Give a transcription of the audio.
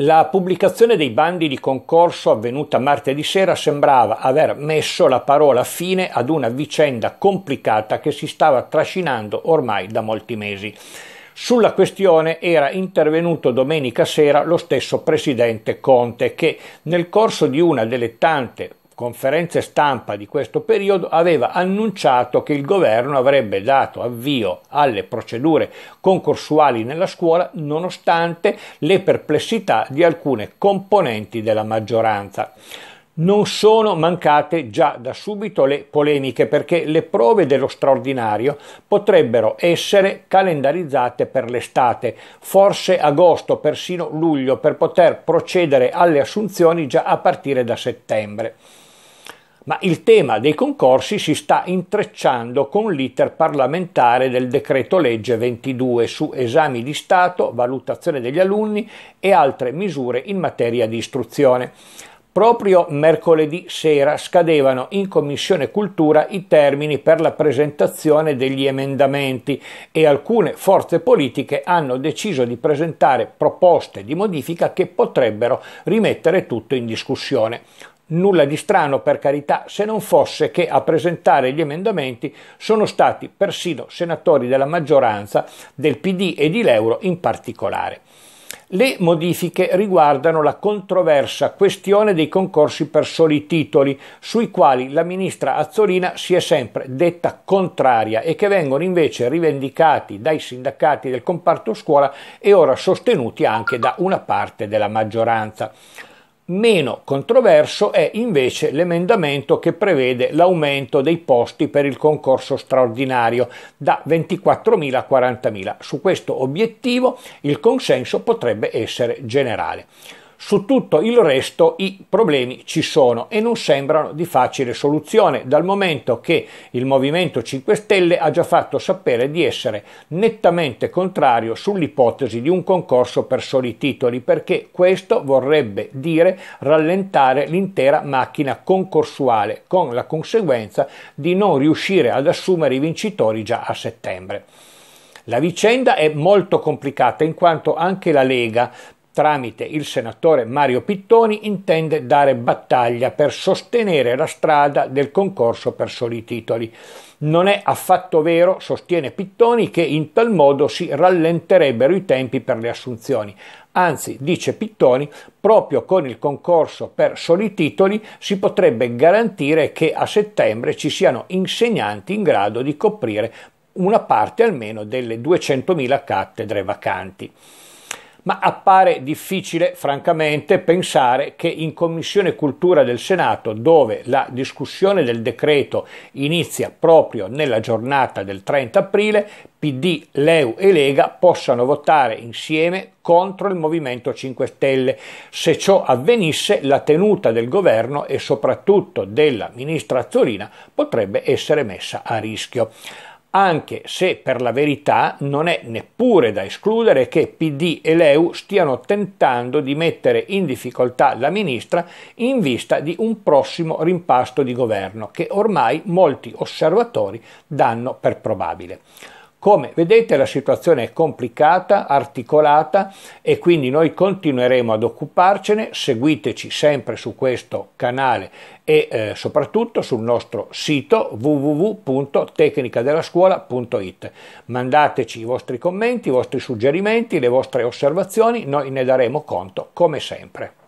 La pubblicazione dei bandi di concorso avvenuta martedì sera sembrava aver messo la parola fine ad una vicenda complicata che si stava trascinando ormai da molti mesi. Sulla questione era intervenuto domenica sera lo stesso presidente Conte che nel corso di una delle tante conferenze stampa di questo periodo aveva annunciato che il governo avrebbe dato avvio alle procedure concorsuali nella scuola nonostante le perplessità di alcune componenti della maggioranza. Non sono mancate già da subito le polemiche perché le prove dello straordinario potrebbero essere calendarizzate per l'estate, forse agosto, persino luglio, per poter procedere alle assunzioni già a partire da settembre ma il tema dei concorsi si sta intrecciando con l'iter parlamentare del decreto legge 22 su esami di Stato, valutazione degli alunni e altre misure in materia di istruzione. Proprio mercoledì sera scadevano in Commissione Cultura i termini per la presentazione degli emendamenti e alcune forze politiche hanno deciso di presentare proposte di modifica che potrebbero rimettere tutto in discussione. Nulla di strano per carità se non fosse che a presentare gli emendamenti sono stati persino senatori della maggioranza del PD e di L'Euro in particolare. Le modifiche riguardano la controversa questione dei concorsi per soli titoli, sui quali la ministra Azzolina si è sempre detta contraria e che vengono invece rivendicati dai sindacati del comparto scuola e ora sostenuti anche da una parte della maggioranza. Meno controverso è invece l'emendamento che prevede l'aumento dei posti per il concorso straordinario da 24.000 a 40.000. Su questo obiettivo il consenso potrebbe essere generale. Su tutto il resto i problemi ci sono e non sembrano di facile soluzione, dal momento che il Movimento 5 Stelle ha già fatto sapere di essere nettamente contrario sull'ipotesi di un concorso per soli titoli, perché questo vorrebbe dire rallentare l'intera macchina concorsuale, con la conseguenza di non riuscire ad assumere i vincitori già a settembre. La vicenda è molto complicata in quanto anche la Lega, tramite il senatore Mario Pittoni, intende dare battaglia per sostenere la strada del concorso per soli titoli. Non è affatto vero, sostiene Pittoni, che in tal modo si rallenterebbero i tempi per le assunzioni. Anzi, dice Pittoni, proprio con il concorso per soli titoli si potrebbe garantire che a settembre ci siano insegnanti in grado di coprire una parte almeno delle 200.000 cattedre vacanti ma appare difficile francamente pensare che in Commissione Cultura del Senato, dove la discussione del decreto inizia proprio nella giornata del 30 aprile, PD, Leu e Lega possano votare insieme contro il Movimento 5 Stelle. Se ciò avvenisse, la tenuta del governo e soprattutto della ministra Azzolina potrebbe essere messa a rischio anche se per la verità non è neppure da escludere che PD e Leu stiano tentando di mettere in difficoltà la ministra in vista di un prossimo rimpasto di governo che ormai molti osservatori danno per probabile. Come vedete la situazione è complicata, articolata e quindi noi continueremo ad occuparcene, seguiteci sempre su questo canale e eh, soprattutto sul nostro sito www.tecnicadellascuola.it. Mandateci i vostri commenti, i vostri suggerimenti, le vostre osservazioni, noi ne daremo conto come sempre.